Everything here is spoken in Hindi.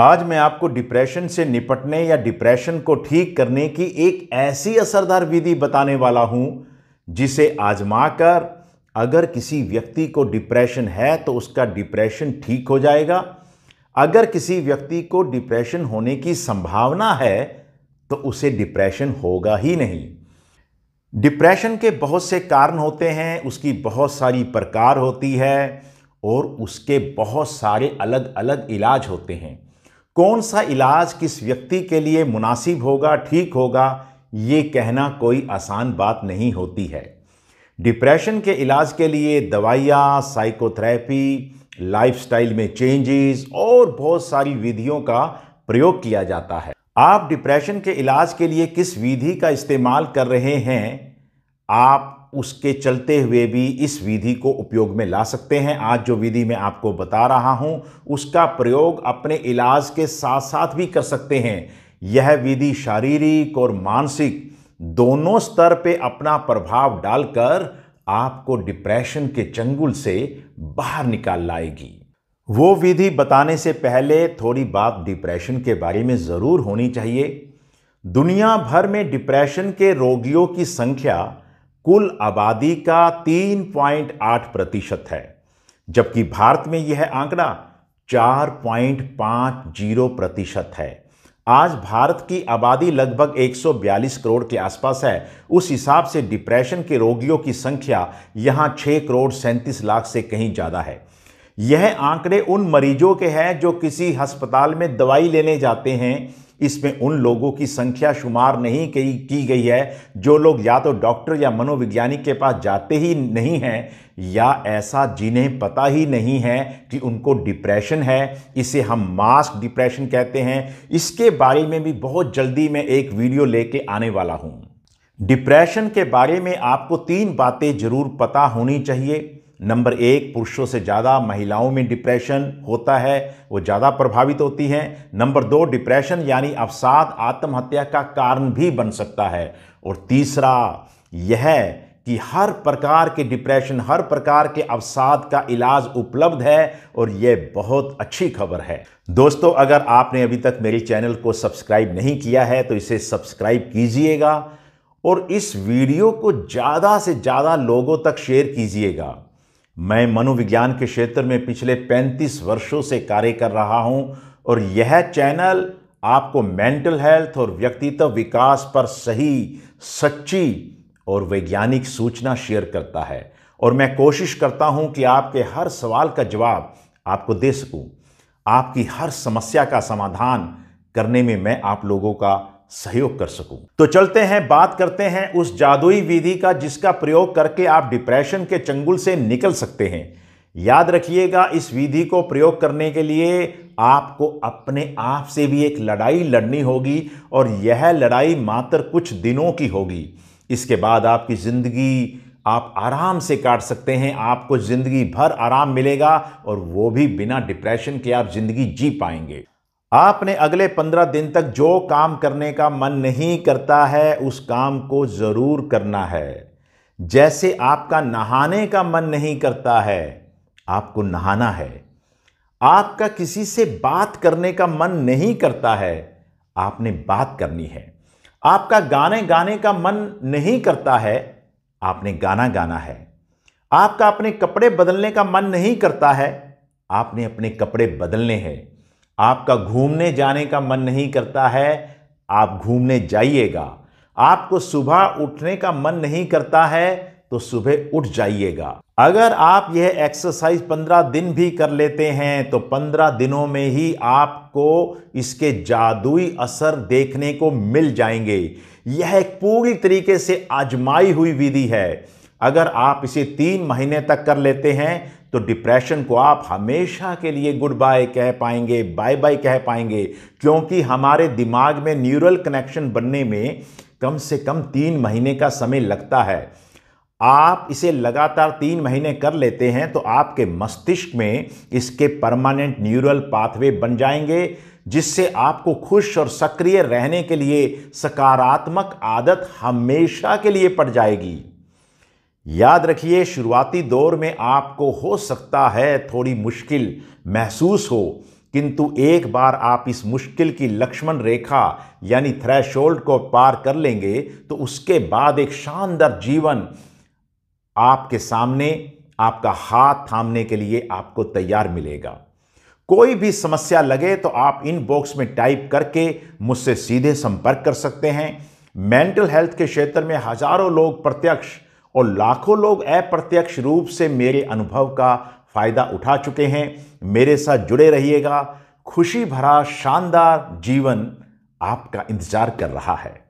आज मैं आपको डिप्रेशन से निपटने या डिप्रेशन को ठीक करने की एक ऐसी असरदार विधि बताने वाला हूं जिसे आजमा कर अगर किसी व्यक्ति को डिप्रेशन है तो उसका डिप्रेशन ठीक हो जाएगा अगर किसी व्यक्ति को डिप्रेशन होने की संभावना है तो उसे डिप्रेशन होगा ही नहीं डिप्रेशन के बहुत से कारण होते हैं उसकी बहुत सारी प्रकार होती है और उसके बहुत सारे अलग अलग इलाज होते हैं कौन सा इलाज किस व्यक्ति के लिए मुनासिब होगा ठीक होगा ये कहना कोई आसान बात नहीं होती है डिप्रेशन के इलाज के लिए दवाइयाँ साइकोथेरेपी लाइफस्टाइल में चेंजेस और बहुत सारी विधियों का प्रयोग किया जाता है आप डिप्रेशन के इलाज के लिए किस विधि का इस्तेमाल कर रहे हैं आप उसके चलते हुए भी इस विधि को उपयोग में ला सकते हैं आज जो विधि मैं आपको बता रहा हूं उसका प्रयोग अपने इलाज के साथ साथ भी कर सकते हैं यह विधि शारीरिक और मानसिक दोनों स्तर पे अपना प्रभाव डालकर आपको डिप्रेशन के चंगुल से बाहर निकाल लाएगी वो विधि बताने से पहले थोड़ी बात डिप्रेशन के बारे में ज़रूर होनी चाहिए दुनिया भर में डिप्रेशन के रोगियों की संख्या कुल आबादी का 3.8 प्रतिशत है जबकि भारत में यह आंकड़ा 4.50 प्रतिशत है आज भारत की आबादी लगभग 142 करोड़ के आसपास है उस हिसाब से डिप्रेशन के रोगियों की संख्या यहाँ 6 करोड़ सैंतीस लाख से कहीं ज़्यादा है यह आंकड़े उन मरीजों के हैं जो किसी अस्पताल में दवाई लेने जाते हैं इसमें उन लोगों की संख्या शुमार नहीं की, की गई है जो लोग या तो डॉक्टर या मनोविज्ञानिक के पास जाते ही नहीं हैं या ऐसा जिन्हें पता ही नहीं है कि उनको डिप्रेशन है इसे हम मास्क डिप्रेशन कहते हैं इसके बारे में भी बहुत जल्दी मैं एक वीडियो लेके आने वाला हूँ डिप्रेशन के बारे में आपको तीन बातें ज़रूर पता होनी चाहिए नंबर एक पुरुषों से ज़्यादा महिलाओं में डिप्रेशन होता है वो ज़्यादा प्रभावित होती हैं नंबर दो डिप्रेशन यानी अवसाद आत्महत्या का कारण भी बन सकता है और तीसरा यह कि हर प्रकार के डिप्रेशन हर प्रकार के अवसाद का इलाज उपलब्ध है और यह बहुत अच्छी खबर है दोस्तों अगर आपने अभी तक मेरे चैनल को सब्सक्राइब नहीं किया है तो इसे सब्सक्राइब कीजिएगा और इस वीडियो को ज़्यादा से ज़्यादा लोगों तक शेयर कीजिएगा मैं मनोविज्ञान के क्षेत्र में पिछले 35 वर्षों से कार्य कर रहा हूं और यह चैनल आपको मेंटल हेल्थ और व्यक्तित्व विकास पर सही सच्ची और वैज्ञानिक सूचना शेयर करता है और मैं कोशिश करता हूं कि आपके हर सवाल का जवाब आपको दे सकूं आपकी हर समस्या का समाधान करने में मैं आप लोगों का सहयोग कर सकूं तो चलते हैं बात करते हैं उस जादुई विधि का जिसका प्रयोग करके आप डिप्रेशन के चंगुल से निकल सकते हैं याद रखिएगा इस विधि को प्रयोग करने के लिए आपको अपने आप से भी एक लड़ाई लड़नी होगी और यह लड़ाई मात्र कुछ दिनों की होगी इसके बाद आपकी ज़िंदगी आप आराम से काट सकते हैं आपको ज़िंदगी भर आराम मिलेगा और वो भी बिना डिप्रेशन के आप ज़िंदगी जी पाएंगे आपने अगले पंद्रह दिन तक जो काम करने का मन नहीं करता है उस काम को ज़रूर करना है जैसे आपका नहाने का मन नहीं करता है आपको नहाना है आपका किसी से बात करने का मन नहीं करता है आपने बात करनी है आपका गाने गाने का मन नहीं करता है आपने गाना गाना है आपका अपने कपड़े बदलने का मन नहीं करता है आपने अपने कपड़े बदलने हैं आपका घूमने जाने का मन नहीं करता है आप घूमने जाइएगा आपको सुबह उठने का मन नहीं करता है तो सुबह उठ जाइएगा अगर आप यह एक्सरसाइज पंद्रह दिन भी कर लेते हैं तो पंद्रह दिनों में ही आपको इसके जादुई असर देखने को मिल जाएंगे यह एक पूरी तरीके से आजमाई हुई विधि है अगर आप इसे तीन महीने तक कर लेते हैं तो डिप्रेशन को आप हमेशा के लिए गुड बाय कह पाएंगे बाय बाय कह पाएंगे क्योंकि हमारे दिमाग में न्यूरल कनेक्शन बनने में कम से कम तीन महीने का समय लगता है आप इसे लगातार तीन महीने कर लेते हैं तो आपके मस्तिष्क में इसके परमानेंट न्यूरल पाथवे बन जाएंगे जिससे आपको खुश और सक्रिय रहने के लिए सकारात्मक आदत हमेशा के लिए पड़ जाएगी याद रखिए शुरुआती दौर में आपको हो सकता है थोड़ी मुश्किल महसूस हो किंतु एक बार आप इस मुश्किल की लक्ष्मण रेखा यानी थ्रेश को पार कर लेंगे तो उसके बाद एक शानदार जीवन आपके सामने आपका हाथ थामने के लिए आपको तैयार मिलेगा कोई भी समस्या लगे तो आप इन बॉक्स में टाइप करके मुझसे सीधे संपर्क कर सकते हैं मेंटल हेल्थ के क्षेत्र में हजारों लोग प्रत्यक्ष और लाखों लोग अप्रत्यक्ष रूप से मेरे अनुभव का फ़ायदा उठा चुके हैं मेरे साथ जुड़े रहिएगा खुशी भरा शानदार जीवन आपका इंतज़ार कर रहा है